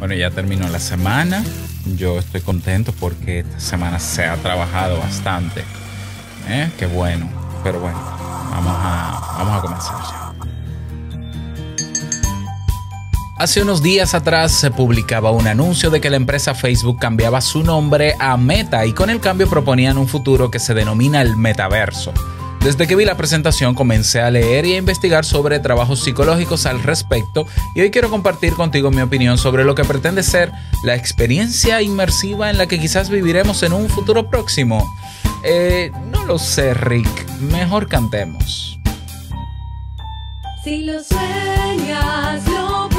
Bueno, ya terminó la semana. Yo estoy contento porque esta semana se ha trabajado bastante. ¿eh? Qué bueno. Pero bueno, vamos a, vamos a comenzar ya. Hace unos días atrás se publicaba un anuncio de que la empresa Facebook cambiaba su nombre a Meta y con el cambio proponían un futuro que se denomina el metaverso. Desde que vi la presentación comencé a leer y a investigar sobre trabajos psicológicos al respecto y hoy quiero compartir contigo mi opinión sobre lo que pretende ser la experiencia inmersiva en la que quizás viviremos en un futuro próximo. Eh, no lo sé, Rick. Mejor cantemos. Si lo sueñas, lo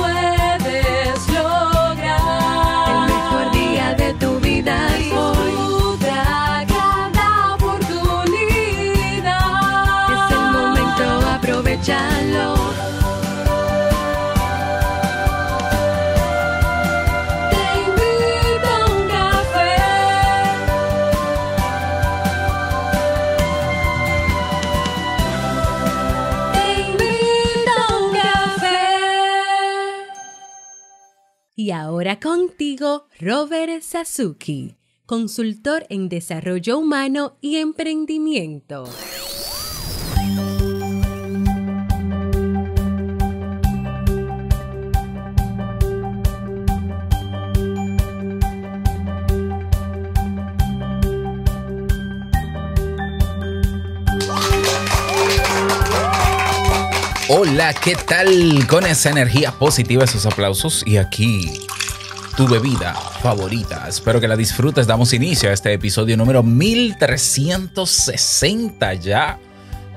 Y ahora contigo, Robert Sasuki, consultor en desarrollo humano y emprendimiento. Hola, ¿qué tal? Con esa energía positiva, esos aplausos y aquí tu bebida favorita. Espero que la disfrutes. Damos inicio a este episodio número 1360 ya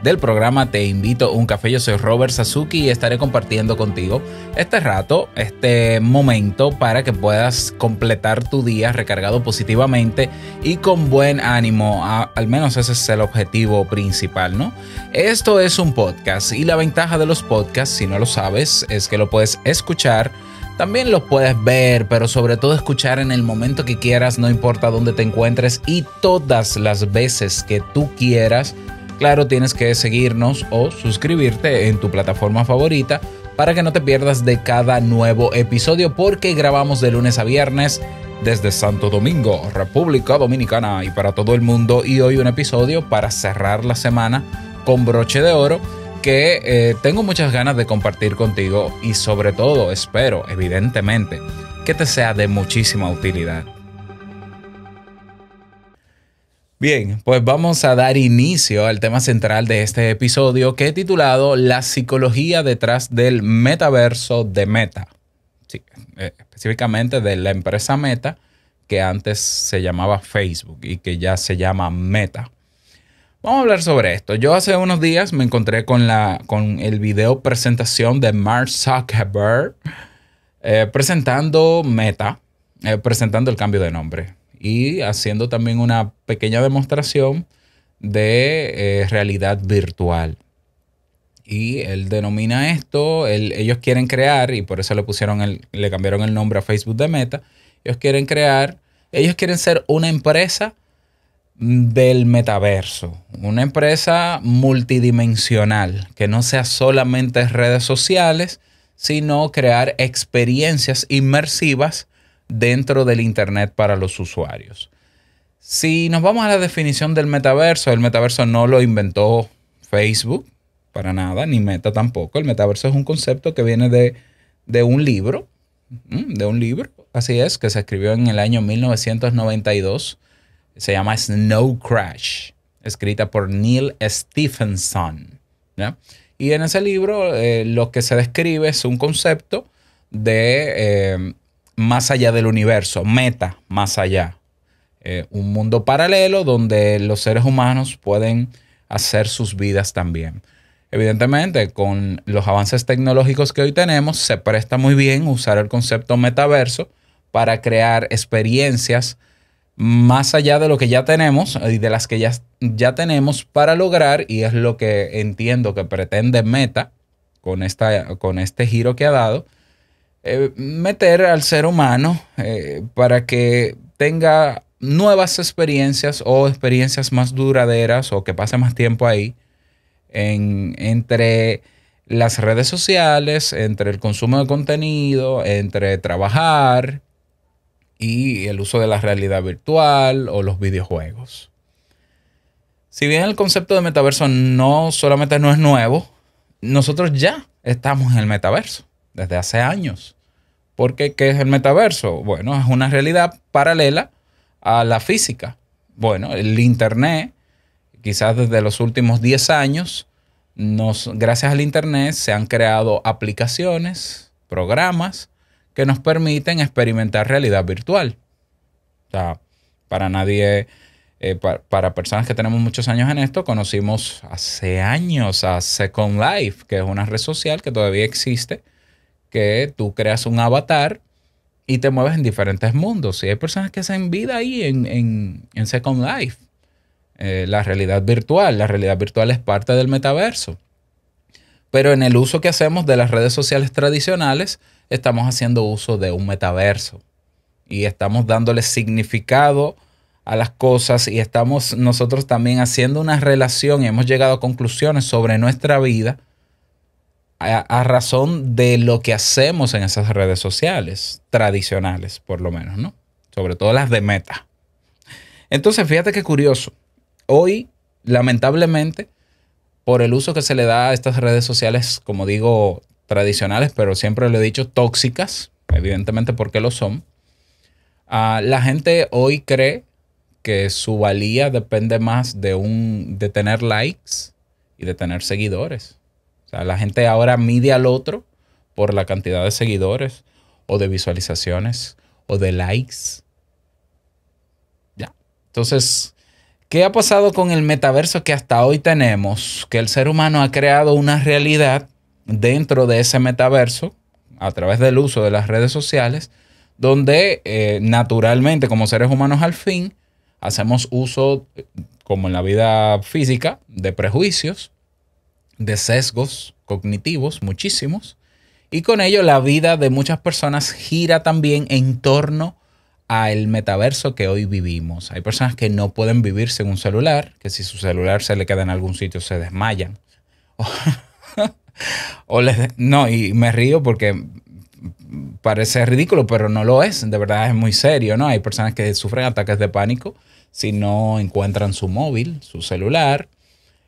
del programa Te invito a un café. Yo soy Robert Sasuki y estaré compartiendo contigo este rato, este momento para que puedas completar tu día recargado positivamente y con buen ánimo. al menos ese es el objetivo principal, ¿no? Esto es un podcast y la ventaja de los podcasts, si no lo sabes, es que lo puedes escuchar. También lo puedes ver, pero sobre todo escuchar en el momento que quieras, no importa dónde te encuentres y todas las veces que tú quieras Claro, tienes que seguirnos o suscribirte en tu plataforma favorita para que no te pierdas de cada nuevo episodio porque grabamos de lunes a viernes desde Santo Domingo, República Dominicana y para todo el mundo y hoy un episodio para cerrar la semana con broche de oro que eh, tengo muchas ganas de compartir contigo y sobre todo espero evidentemente que te sea de muchísima utilidad. Bien, pues vamos a dar inicio al tema central de este episodio que he titulado La psicología detrás del metaverso de Meta. Eh, específicamente de la empresa Meta, que antes se llamaba Facebook y que ya se llama Meta. Vamos a hablar sobre esto. Yo hace unos días me encontré con, la, con el video presentación de Mark Zuckerberg eh, presentando Meta, eh, presentando el cambio de nombre y haciendo también una pequeña demostración de eh, realidad virtual. Y él denomina esto, ellos quieren crear, y por eso le pusieron le cambiaron el nombre a Facebook de Meta, ellos quieren crear, ellos quieren ser una empresa del metaverso, una empresa multidimensional, que no sea solamente redes sociales, sino crear experiencias inmersivas dentro del Internet para los usuarios. Si nos vamos a la definición del metaverso, el metaverso no lo inventó Facebook para nada, ni Meta tampoco. El metaverso es un concepto que viene de, un libro, de un libro, así es, que se escribió en el año 1992. Se llama Snow Crash, escrita por Neil Stephenson. Y en ese libro eh, lo que se describe es un concepto de eh, más allá del universo, meta más allá. Eh, un mundo paralelo donde los seres humanos pueden hacer sus vidas también. Evidentemente, con los avances tecnológicos que hoy tenemos, se presta muy bien usar el concepto metaverso para crear experiencias más allá de lo que ya tenemos y de las que ya, tenemos para lograr, y es lo que entiendo que pretende Meta con, esta, con este giro que ha dado, eh, meter al ser humano eh, para que tenga nuevas experiencias o experiencias más duraderas o que pase más tiempo ahí entre las redes sociales, entre el consumo de contenido, entre trabajar y el uso de la realidad virtual o los videojuegos. Si bien el concepto de metaverso no solamente no es nuevo, nosotros ya estamos en el metaverso desde hace años. Porque, ¿qué es el metaverso? Bueno, es una realidad paralela a la física. Bueno, el Internet, quizás desde los últimos 10 años, gracias al Internet se han creado aplicaciones, programas que nos permiten experimentar realidad virtual. O sea, para nadie, eh, para, para, personas que tenemos muchos años en esto, conocimos hace años a Second Life, que es una red social que todavía existe que tú creas un avatar y te mueves en diferentes mundos. Y hay personas que hacen vida ahí en, Second Life. Eh, la realidad virtual. La realidad virtual es parte del metaverso. Pero en el uso que hacemos de las redes sociales tradicionales, estamos haciendo uso de un metaverso. Y estamos dándole significado a las cosas y estamos nosotros también haciendo una relación y hemos llegado a conclusiones sobre nuestra vida a, razón de lo que hacemos en esas redes sociales tradicionales, por lo menos, ¿no? Sobre todo las de meta. Entonces, fíjate qué curioso. Hoy, lamentablemente, por el uso que se le da a estas redes sociales, como digo, tradicionales, pero siempre lo he dicho, tóxicas, evidentemente porque lo son, ah, la gente hoy cree que su valía depende más de, un, de tener likes y de tener seguidores la gente ahora mide al otro por la cantidad de seguidores o de visualizaciones o de likes. Ya. Entonces, ¿qué ha pasado con el metaverso que hasta hoy tenemos? Que el ser humano ha creado una realidad dentro de ese metaverso a través del uso de las redes sociales, donde eh, naturalmente como seres humanos al fin hacemos uso, eh, como en la vida física, de prejuicios, de sesgos cognitivos, muchísimos, y con ello la vida de muchas personas gira también en torno al metaverso que hoy vivimos. Hay personas que no pueden vivir sin un celular, que si su celular se le queda en algún sitio se desmayan. O, les, no, y me río porque parece ridículo, pero no lo es. De verdad es muy serio, ¿no? Hay personas que sufren ataques de pánico si no encuentran su móvil, su celular,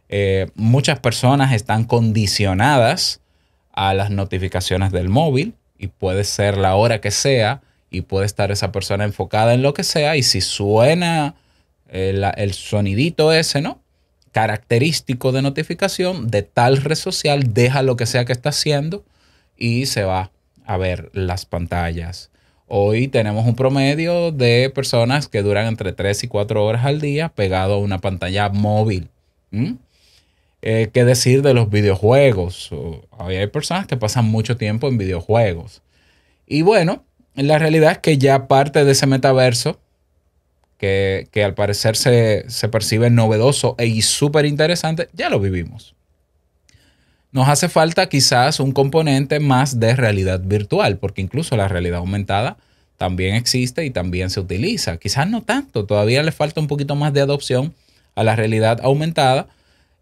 eh, muchas personas están condicionadas a las notificaciones del móvil y puede ser la hora que sea y puede estar esa persona enfocada en lo que sea y si suena eh, el, sonidito ese, ¿no? Característico de notificación de tal red social, deja lo que sea que está haciendo y se va a ver las pantallas. Hoy tenemos un promedio de personas que duran entre 3 y 4 horas al día pegado a una pantalla móvil. Eh, qué decir de los videojuegos. hay personas que pasan mucho tiempo en videojuegos. Y bueno, la realidad es que ya parte de ese metaverso, que, al parecer se, se, percibe novedoso e y súper interesante, ya lo vivimos. Nos hace falta quizás un componente más de realidad virtual, porque incluso la realidad aumentada también existe y también se utiliza. Quizás no tanto, todavía le falta un poquito más de adopción a la realidad aumentada,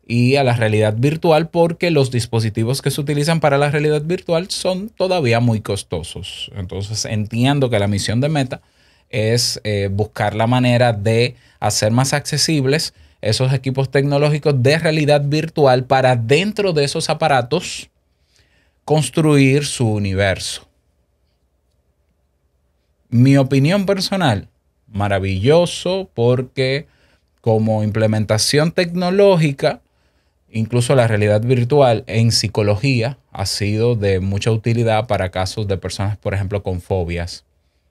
y a la realidad virtual porque los dispositivos que se utilizan para la realidad virtual son todavía muy costosos. Entonces entiendo que la misión de Meta es eh, buscar la manera de hacer más accesibles esos equipos tecnológicos de realidad virtual para dentro de esos aparatos construir su universo. Mi opinión personal, maravilloso porque como implementación tecnológica, Incluso la realidad virtual en psicología ha sido de mucha utilidad para casos de personas, por ejemplo, con fobias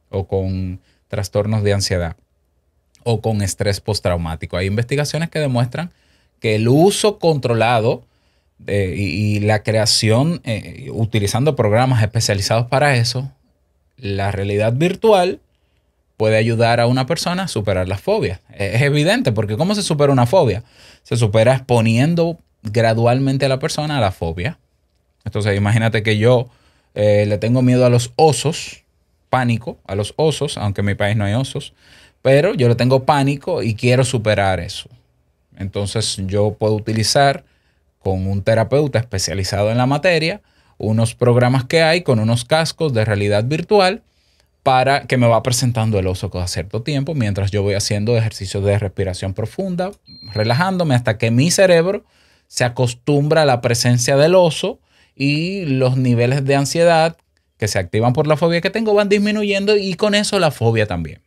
o con trastornos de ansiedad o con estrés postraumático. Hay investigaciones que demuestran que el uso controlado eh, y, la creación, eh, utilizando programas especializados para eso, la realidad virtual puede ayudar a una persona a superar las fobias. E, es evidente, porque ¿cómo se supera una fobia? Se supera exponiendo gradualmente a la persona a la fobia. Entonces, imagínate que yo eh, le tengo miedo a los osos, pánico a los osos, aunque en mi país no hay osos, pero yo le tengo pánico y quiero superar eso. Entonces, yo puedo utilizar con un terapeuta especializado en la materia unos programas que hay con unos cascos de realidad virtual para que me va presentando el oso cada cierto tiempo mientras yo voy haciendo ejercicios de respiración profunda, relajándome hasta que mi cerebro se acostumbra a la presencia del oso y los niveles de ansiedad que se activan por la fobia que tengo van disminuyendo y con eso la fobia también.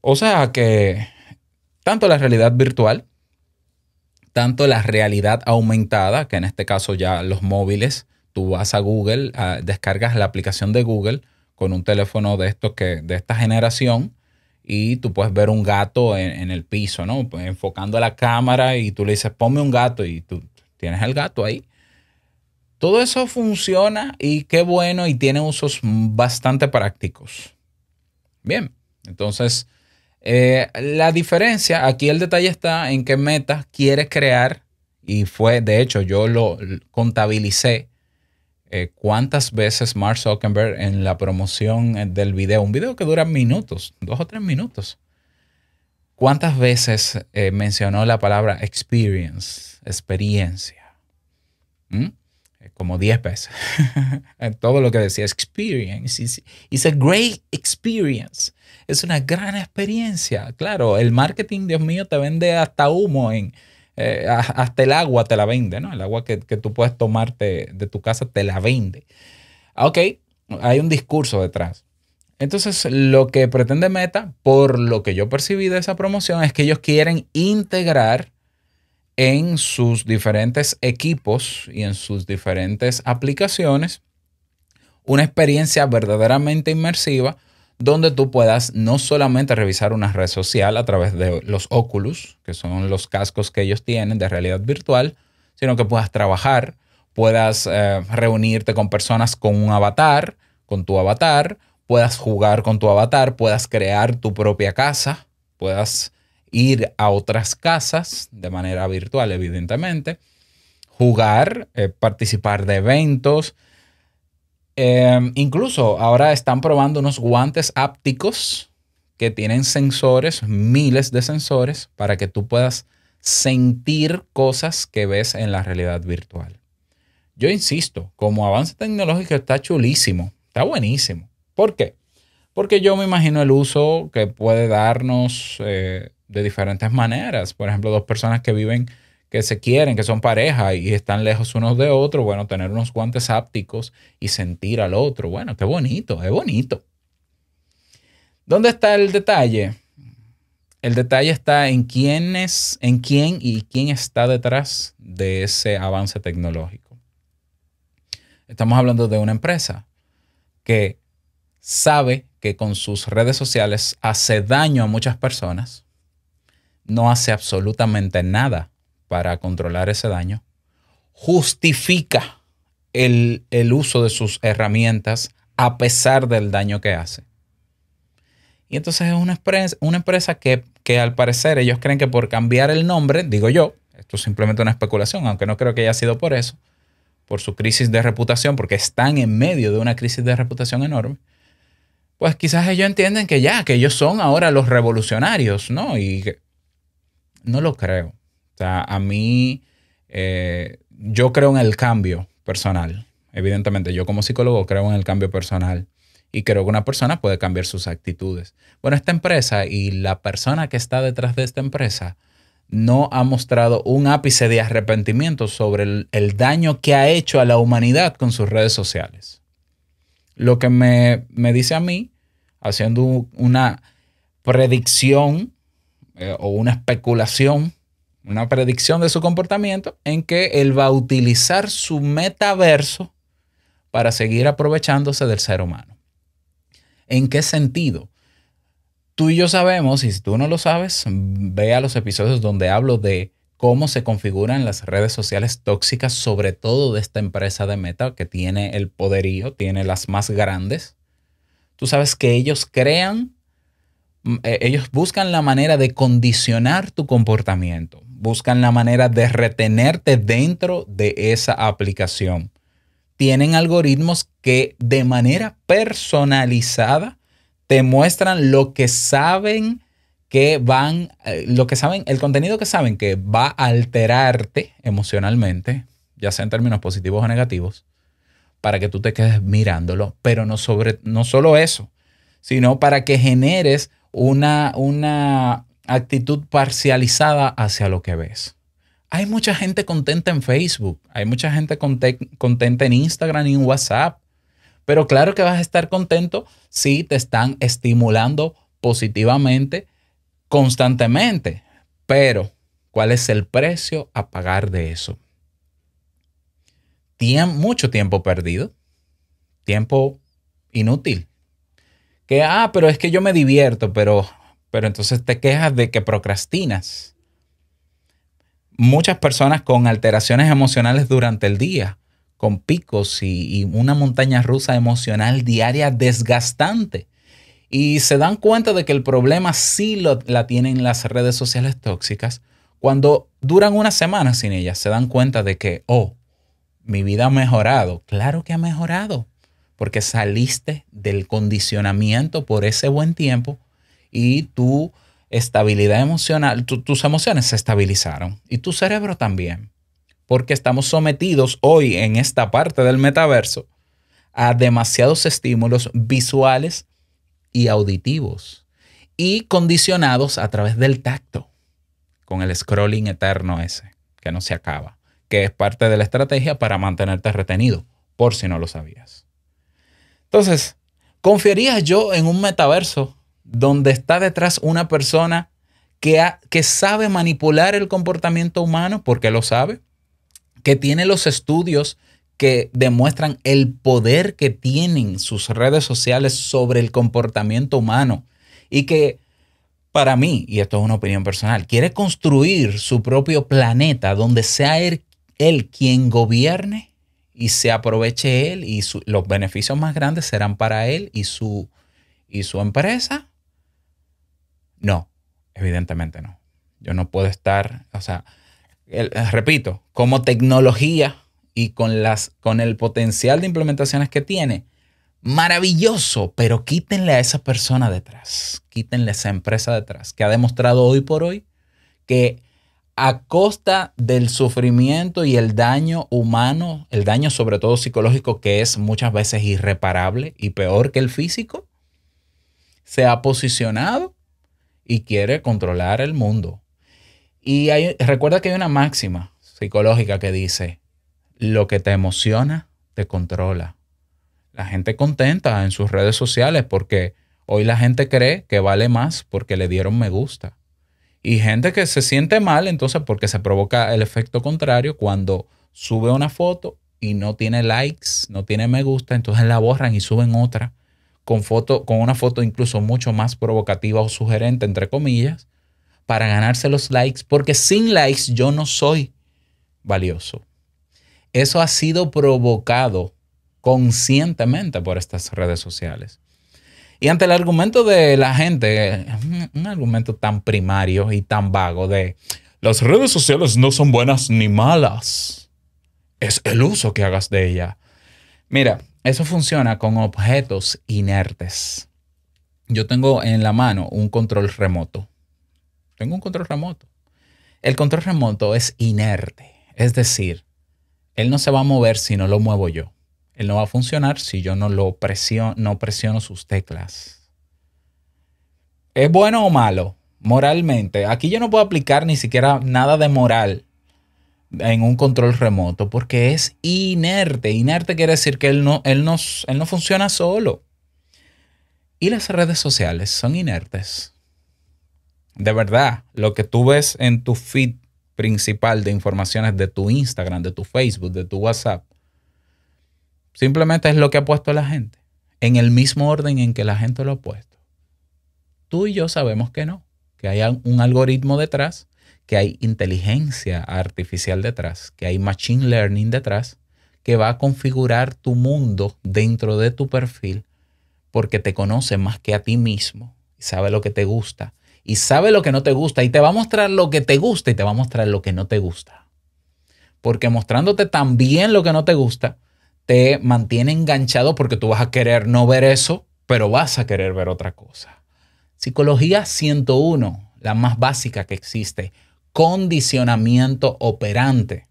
O sea que tanto la realidad virtual, tanto la realidad aumentada, que en este caso ya los móviles, tú vas a Google, ah, descargas la aplicación de Google con un teléfono de estos que de esta generación y tú puedes ver un gato en, el piso, ¿no? Pues, enfocando la cámara y tú le dices, ponme un gato y tú tienes el gato ahí. Todo eso funciona y qué bueno y tiene usos bastante prácticos. Bien, entonces eh, la diferencia, aquí el detalle está en qué Meta quieres crear y fue, de hecho, yo lo contabilicé eh, cuántas veces Mark Zuckerberg en la promoción eh, del video, un video que dura minutos, dos o tres minutos, cuántas veces eh, mencionó la palabra experience, experiencia. ¿Mm? Como 10 veces. Todo lo que decía, experience. It's, a great experience. Es una gran experiencia. Claro, el marketing, Dios mío, te vende hasta humo en, eh, hasta el agua te la vende, ¿no? El agua que, que tú puedes tomarte de tu casa te la vende. Ah, ok, hay un discurso detrás. Entonces, lo que pretende Meta, por lo que yo percibí de esa promoción, es que ellos quieren integrar en sus diferentes equipos y en sus diferentes aplicaciones una experiencia verdaderamente inmersiva donde tú puedas no solamente revisar una red social a través de los Oculus, que son los cascos que ellos tienen de realidad virtual, sino que puedas trabajar, puedas eh, reunirte con personas con un avatar, con tu avatar, puedas jugar con tu avatar, puedas crear tu propia casa, puedas ir a otras casas de manera virtual, evidentemente, jugar, eh, participar de eventos, Em, incluso ahora están probando unos guantes ápticos que tienen sensores, miles de sensores, para que tú puedas sentir cosas que ves en la realidad virtual. Yo insisto, como avance tecnológico está chulísimo, está buenísimo. ¿Por qué? Porque yo me imagino el uso que puede darnos eh, de diferentes maneras. Por ejemplo, dos personas que viven que se quieren, que son pareja y están lejos unos de otros, bueno, tener unos guantes ápticos y sentir al otro, bueno, qué bonito, es bonito. ¿Dónde está el detalle? El detalle está en quién es, en quién y quién está detrás de ese avance tecnológico. Estamos hablando de una empresa que sabe que con sus redes sociales hace daño a muchas personas, no hace absolutamente nada para controlar ese daño, justifica el, uso de sus herramientas a pesar del daño que hace. Y entonces es una empresa, una empresa que, que, al parecer ellos creen que por cambiar el nombre, digo yo, esto es simplemente una especulación, aunque no creo que haya sido por eso, por su crisis de reputación, porque están en medio de una crisis de reputación enorme, pues quizás ellos entienden que ya, que ellos son ahora los revolucionarios, ¿no? Y no lo creo. O sea, a mí, eh, yo creo en el cambio personal. Evidentemente, yo como psicólogo creo en el cambio personal y creo que una persona puede cambiar sus actitudes. Bueno, esta empresa y la persona que está detrás de esta empresa no ha mostrado un ápice de arrepentimiento sobre el, daño que ha hecho a la humanidad con sus redes sociales. Lo que me, dice a mí, haciendo una predicción eh, o una especulación una predicción de su comportamiento en que él va a utilizar su metaverso para seguir aprovechándose del ser humano. ¿En qué sentido? Tú y yo sabemos, y si tú no lo sabes, ve a los episodios donde hablo de cómo se configuran las redes sociales tóxicas, sobre todo de esta empresa de Meta que tiene el poderío, tiene las más grandes. Tú sabes que ellos crean, mm, eh, ellos buscan la manera de condicionar tu comportamiento buscan la manera de retenerte dentro de esa aplicación. Tienen algoritmos que de manera personalizada te muestran lo que saben que van, eh, lo que saben, el contenido que saben que va a alterarte emocionalmente, ya sea en términos positivos o negativos, para que tú te quedes mirándolo, pero no, sobre, no solo eso, sino para que generes una, una actitud parcializada hacia lo que ves. Hay mucha gente contenta en Facebook, hay mucha gente contenta en Instagram y en WhatsApp, pero claro que vas a estar contento si te están estimulando positivamente constantemente. Pero, ¿cuál es el precio a pagar de eso? mucho tiempo perdido, tiempo inútil. Que, ah, pero es que yo me divierto, pero pero entonces te quejas de que procrastinas. Muchas personas con alteraciones emocionales durante el día, con picos y, una montaña rusa emocional diaria desgastante. Y se dan cuenta de que el problema sí lo, la tienen las redes sociales tóxicas. Cuando duran una semana sin ellas, se dan cuenta de que, oh, mi vida ha mejorado. Claro que ha mejorado, porque saliste del condicionamiento por ese buen tiempo y tu estabilidad emocional, tus emociones se estabilizaron y tu cerebro también, porque estamos sometidos hoy en esta parte del metaverso a demasiados estímulos visuales y auditivos y condicionados a través del tacto, con el scrolling eterno ese, que no se acaba, que es parte de la estrategia para mantenerte retenido, por si no lo sabías. Entonces, ¿confiaría yo en un metaverso donde está detrás una persona que, sabe manipular el comportamiento humano, porque lo sabe, que tiene los estudios que demuestran el poder que tienen sus redes sociales sobre el comportamiento humano y que para mí, y esto es una opinión personal, quiere construir su propio planeta donde sea él, quien gobierne y se aproveche él y los beneficios más grandes serán para él y su, y su empresa no, evidentemente no. Yo no puedo estar, o sea, repito, como tecnología y con, las, con el potencial de implementaciones que tiene, maravilloso, pero quítenle a esa persona detrás, quítenle a esa empresa detrás, que ha demostrado hoy por hoy que a costa del sufrimiento y el daño humano, el daño sobre todo psicológico que es muchas veces irreparable y peor que el físico, se ha posicionado y quiere controlar el mundo. Y recuerda que hay una máxima psicológica que dice, lo que te emociona te controla. La gente contenta en sus redes sociales porque hoy la gente cree que vale más porque le dieron me gusta. Y gente que se siente mal entonces porque se provoca el efecto contrario cuando sube una foto y no tiene likes, no tiene me gusta, entonces la borran y suben otra con, foto, con una foto incluso mucho más provocativa o sugerente, entre comillas, para ganarse los likes, porque sin likes yo no soy valioso. Eso ha sido provocado conscientemente por estas redes sociales. Y ante el argumento de la gente, un argumento tan primario y tan vago de las redes sociales no son buenas ni malas, es el uso que hagas de ella. Mira, eso funciona con objetos inertes. Yo tengo en la mano un control remoto. Tengo un control remoto. El control remoto es inerte, es decir, él no se va a mover si no lo muevo yo. Él no va a funcionar si yo no lo presiono, presiono sus teclas. ¿Es bueno o malo? Moralmente. Aquí yo no puedo aplicar ni siquiera nada de moral en un control remoto porque es inerte. Inerte quiere decir que él no, él no, funciona solo. Y las redes sociales son inertes. De verdad, lo que tú ves en tu feed principal de informaciones de tu Instagram, de tu Facebook, de tu WhatsApp, simplemente es lo que ha puesto la gente, en el mismo orden en que la gente lo ha puesto. Tú y yo sabemos que no, que hay un algoritmo detrás que hay inteligencia artificial detrás, que hay machine learning detrás, que va a configurar tu mundo dentro de tu perfil porque te conoce más que a ti mismo, y sabe lo que te gusta y sabe lo que no te gusta y te va a mostrar lo que te gusta y te va a mostrar lo que no te gusta. Porque mostrándote también lo que no te gusta, te mantiene enganchado porque tú vas a querer no ver eso, pero vas a querer ver otra cosa. Psicología 101, la más básica que existe, condicionamiento operante.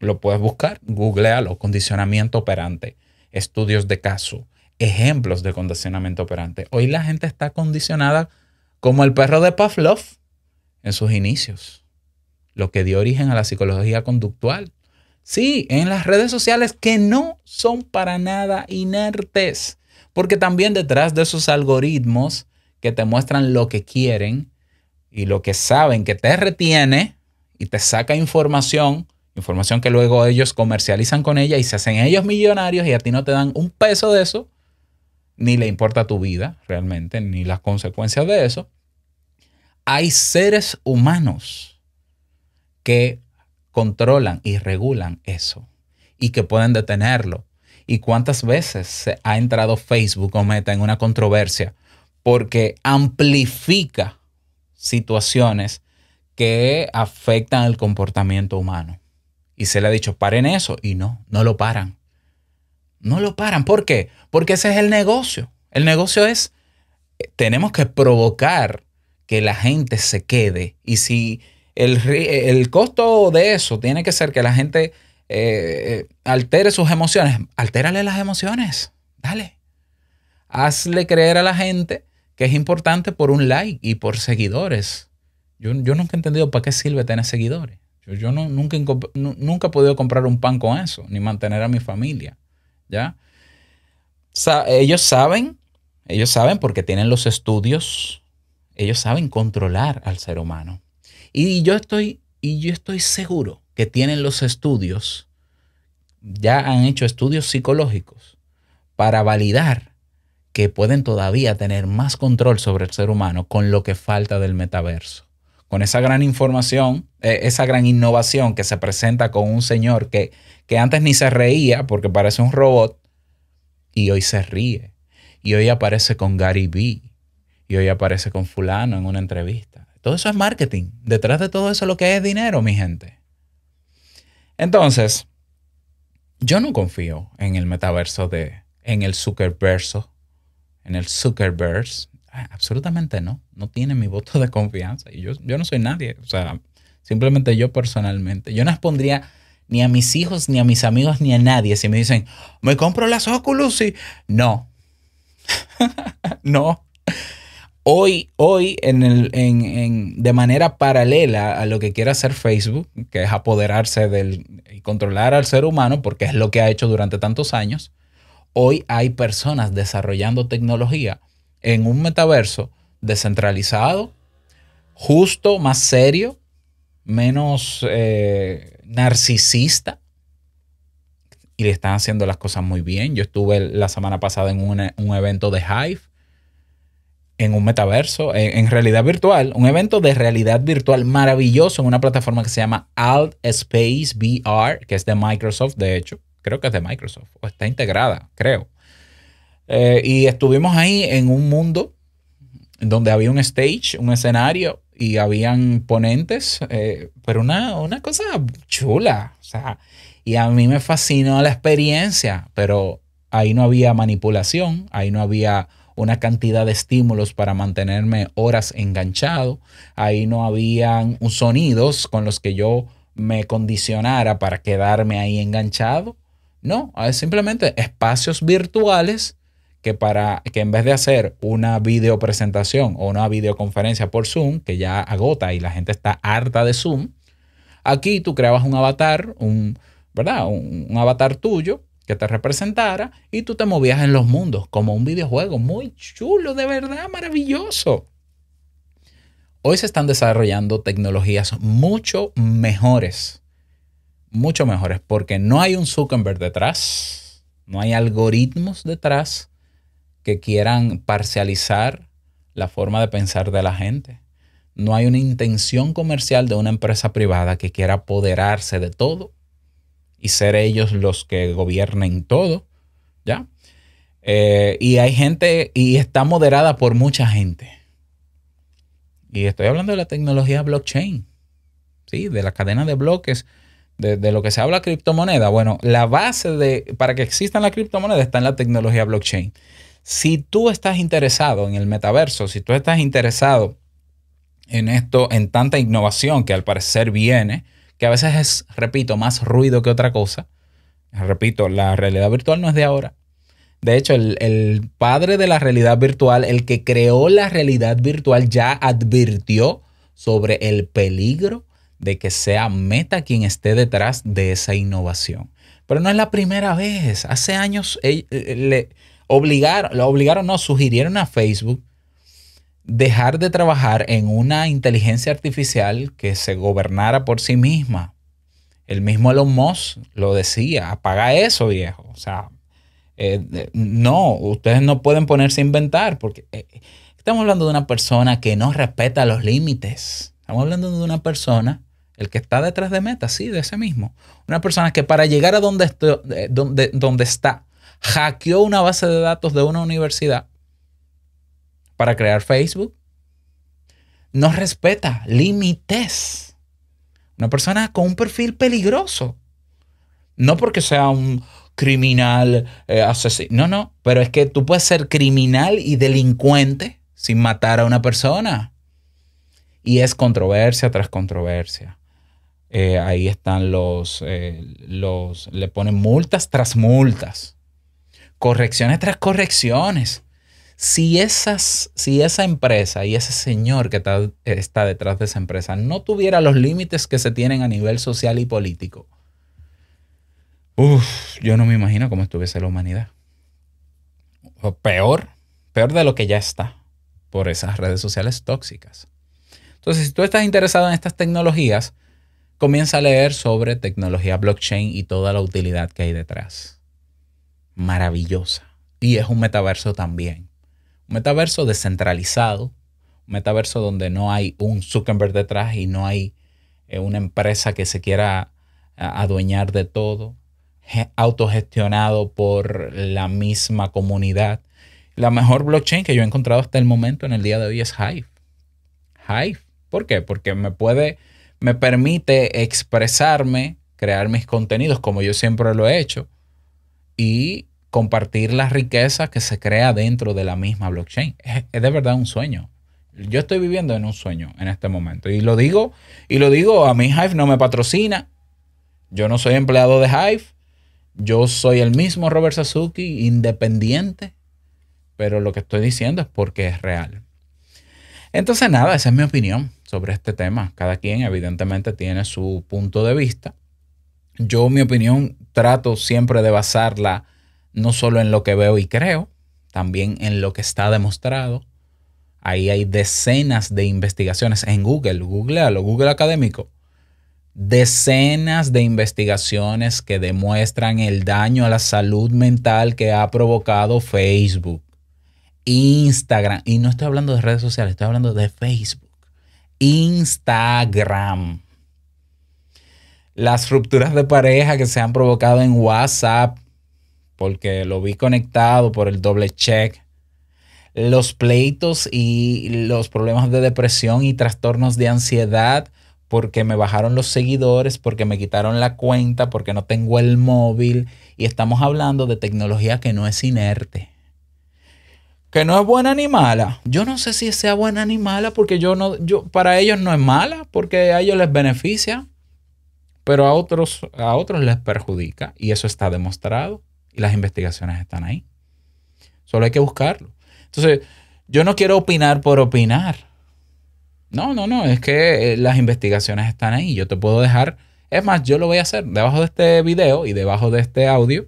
Lo puedes buscar, googlealo, condicionamiento operante, estudios de caso, ejemplos de condicionamiento operante. Hoy la gente está condicionada como el perro de Pavlov en sus inicios, lo que dio origen a la psicología conductual. Sí, en las redes sociales que no son para nada inertes, porque también detrás de esos algoritmos que te muestran lo que quieren, y lo que saben que te retiene y te saca información, información que luego ellos comercializan con ella y se hacen ellos millonarios y a ti no te dan un peso de eso, ni le importa tu vida realmente, ni las consecuencias de eso. Hay seres humanos que controlan y regulan eso y que pueden detenerlo. ¿Y cuántas veces se ha entrado Facebook o Meta en una controversia? Porque amplifica situaciones que afectan el comportamiento humano. Y se le ha dicho, paren eso. Y no, no lo paran. No lo paran. ¿Por qué? Porque ese es el negocio. El negocio es, eh, tenemos que provocar que la gente se quede. Y si el, eh, el costo de eso tiene que ser que la gente eh, altere sus emociones, altérale las emociones. Dale. Hazle creer a la gente que es importante por un like y por seguidores. Yo, nunca he entendido para qué sirve tener seguidores. Yo, nunca, nunca he podido comprar un pan con eso, ni mantener a mi familia. ¿ya? ellos saben, ellos saben porque tienen los estudios, ellos saben controlar al ser humano. Y yo estoy, y yo estoy seguro que tienen los estudios, ya han hecho estudios psicológicos para validar que pueden todavía tener más control sobre el ser humano con lo que falta del metaverso. Con esa gran información, e, esa gran innovación que se presenta con un señor que, que antes ni se reía porque parece un robot y hoy se ríe. Y hoy aparece con Gary Vee y hoy aparece con fulano en una entrevista. Todo eso es marketing. Detrás de todo eso lo que es dinero, mi gente. Entonces, yo no confío en el metaverso de, en el superverso en el Zuckerberg, ah, absolutamente no, no tiene mi voto de confianza. Y yo, yo no soy nadie, o sea, simplemente yo personalmente. Yo no expondría ni a mis hijos, ni a mis amigos, ni a nadie si me dicen, me compro las Oculus y... No, no. Hoy, hoy en el, en, de manera paralela a lo que quiere hacer Facebook, que es apoderarse del, y controlar al ser humano, porque es lo que ha hecho durante tantos años, hoy hay personas desarrollando tecnología en un metaverso descentralizado, justo, más serio, menos eh, narcisista. Y le están haciendo las cosas muy bien. Yo estuve la semana pasada en e, un, evento de Hive, en un metaverso, en, en, realidad virtual, un evento de realidad virtual maravilloso en una plataforma que se llama Alt Space VR, que es de Microsoft, de hecho creo que es de Microsoft, o está integrada, creo. Eh, y estuvimos ahí en un mundo donde había un stage, un escenario, y habían ponentes, eh, pero una, una cosa chula. O sea, y a mí me fascinó la experiencia, pero ahí no había manipulación, ahí no había una cantidad de estímulos para mantenerme horas enganchado, ahí no habían sonidos con los que yo me condicionara para quedarme ahí enganchado. No, es simplemente espacios virtuales que, para, que en vez de hacer una videopresentación o una videoconferencia por Zoom, que ya agota y la gente está harta de Zoom, aquí tú creabas un avatar, un, ¿verdad? un avatar tuyo que te representara y tú te movías en los mundos como un videojuego muy chulo, de verdad, maravilloso. Hoy se están desarrollando tecnologías mucho mejores mucho mejores porque no hay un Zuckerberg detrás, no hay algoritmos detrás que quieran parcializar la forma de pensar de la gente. No hay una intención comercial de una empresa privada que quiera apoderarse de todo y ser ellos los que gobiernen todo, ¿ya? Eh, y hay gente, y está moderada por mucha gente. Y estoy hablando de la tecnología blockchain, ¿sí? De la cadena de bloques de, lo que se habla criptomoneda, bueno, la base de, para que existan las criptomonedas está en la tecnología blockchain. Si tú estás interesado en el metaverso, si tú estás interesado en esto, en tanta innovación que al parecer viene, que a veces es, repito, más ruido que otra cosa, repito, la realidad virtual no es de ahora. De hecho, el padre de la realidad virtual, el que creó la realidad virtual, ya advirtió sobre el peligro de que sea Meta quien esté detrás de esa innovación. Pero no es la primera vez. Hace años eh, eh, le obligaron, lo obligaron, no, sugirieron a Facebook dejar de trabajar en una inteligencia artificial que se gobernara por sí misma. El mismo Elon Musk lo decía, apaga eso viejo. O sea, eh, no, ustedes no pueden ponerse a inventar porque estamos hablando de una persona que no respeta los límites Estamos hablando de una persona, el que está detrás de meta, sí, de ese mismo. Una persona que para llegar a donde, donde, está, hackeó una base de datos de una universidad para crear Facebook. No respeta límites. Una persona con un perfil peligroso. No porque sea un criminal, eh, asesino. No, no. Pero es que tú puedes ser criminal y delincuente sin matar a una persona. Y es controversia tras controversia. Eh, ahí están los, eh, los, le ponen multas tras multas, correcciones tras correcciones. Si, esas, si esa empresa y ese señor que está, detrás de esa empresa no tuviera los límites que se tienen a nivel social y político, yo no me imagino cómo estuviese la humanidad. peor, peor de lo que ya está por esas redes sociales tóxicas. Entonces, si tú estás interesado en estas tecnologías, comienza a leer sobre tecnología blockchain y toda la utilidad que hay detrás. Maravillosa. Y es un metaverso también. Un metaverso descentralizado, un metaverso donde no hay un Zuckerberg detrás y no hay eh, una empresa que se quiera adueñar de todo, autogestionado por la misma comunidad. La mejor blockchain que yo he encontrado hasta el momento en el día de hoy es Hive. Hive ¿Por qué? Porque me puede, me permite expresarme, crear mis contenidos como yo siempre lo he hecho y compartir las riquezas que se crea dentro de la misma blockchain. Es, es, de verdad un sueño. Yo estoy viviendo en un sueño en este momento y lo digo y lo digo, a mí Hive no me patrocina. Yo no soy empleado de Hive. Yo soy el mismo Robert Sasuki, independiente, pero lo que estoy diciendo es porque es real. Entonces, nada, esa es mi opinión sobre este tema. Cada quien evidentemente tiene su punto de vista. Yo mi opinión trato siempre de basarla no solo en lo que veo y creo, también en lo que está demostrado. Ahí hay decenas de investigaciones en Google, lo Google académico. Decenas de investigaciones que demuestran el daño a la salud mental que ha provocado Facebook, Instagram. Y no estoy hablando de redes sociales, estoy hablando de Facebook. Instagram. Las rupturas de pareja que se han provocado en WhatsApp, porque lo vi conectado por el doble check. Los pleitos y los problemas de depresión y trastornos de ansiedad, porque me bajaron los seguidores, porque me quitaron la cuenta, porque no tengo el móvil. Y estamos hablando de tecnología que no es inerte que no es buena ni mala. Yo no sé si sea buena ni mala porque yo no, yo, para ellos no es mala porque a ellos les beneficia, pero a otros, a otros les perjudica y eso está demostrado y las investigaciones están ahí. Solo hay que buscarlo. Entonces, yo no quiero opinar por opinar. No, no, no, es que eh, las investigaciones están ahí. Yo te puedo dejar, es más, yo lo voy a hacer debajo de este video y debajo de este audio,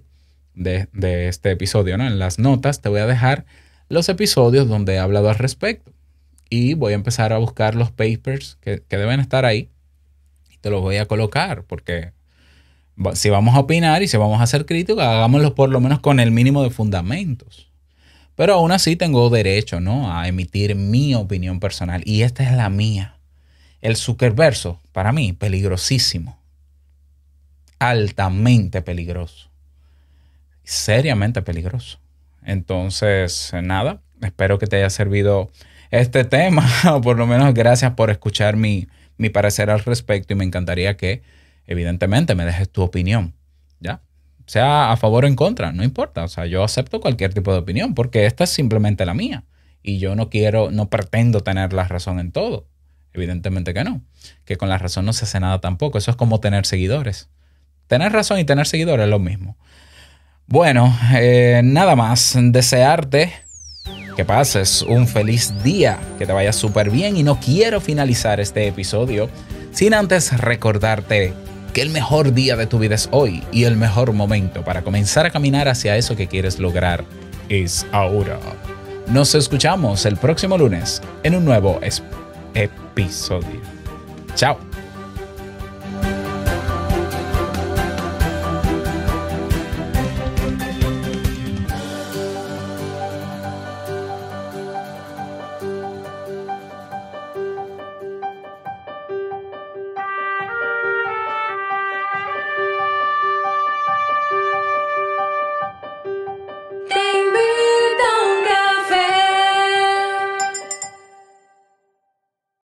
de, de este episodio, ¿no? En las notas te voy a dejar los episodios donde he hablado al respecto. Y voy a empezar a buscar los papers que, deben estar ahí y te los voy a colocar porque si vamos a opinar y si vamos a hacer críticos, hagámoslo por lo menos con el mínimo de fundamentos. Pero aún así tengo derecho ¿no? a emitir mi opinión personal y esta es la mía. El superverso para mí, peligrosísimo. Altamente peligroso. Seriamente peligroso. Entonces, nada, espero que te haya servido este tema, o por lo menos gracias por escuchar mi, mi parecer al respecto y me encantaría que, evidentemente, me dejes tu opinión, ¿ya? Sea a favor o en contra, no importa, o sea, yo acepto cualquier tipo de opinión porque esta es simplemente la mía y yo no quiero, no pretendo tener la razón en todo, evidentemente que no, que con la razón no se hace nada tampoco, eso es como tener seguidores. Tener razón y tener seguidores es lo mismo. Bueno, eh, nada más. Desearte que pases un feliz día, que te vaya súper bien y no quiero finalizar este episodio sin antes recordarte que el mejor día de tu vida es hoy y el mejor momento para comenzar a caminar hacia eso que quieres lograr es ahora. Nos escuchamos el próximo lunes en un nuevo episodio. Chao.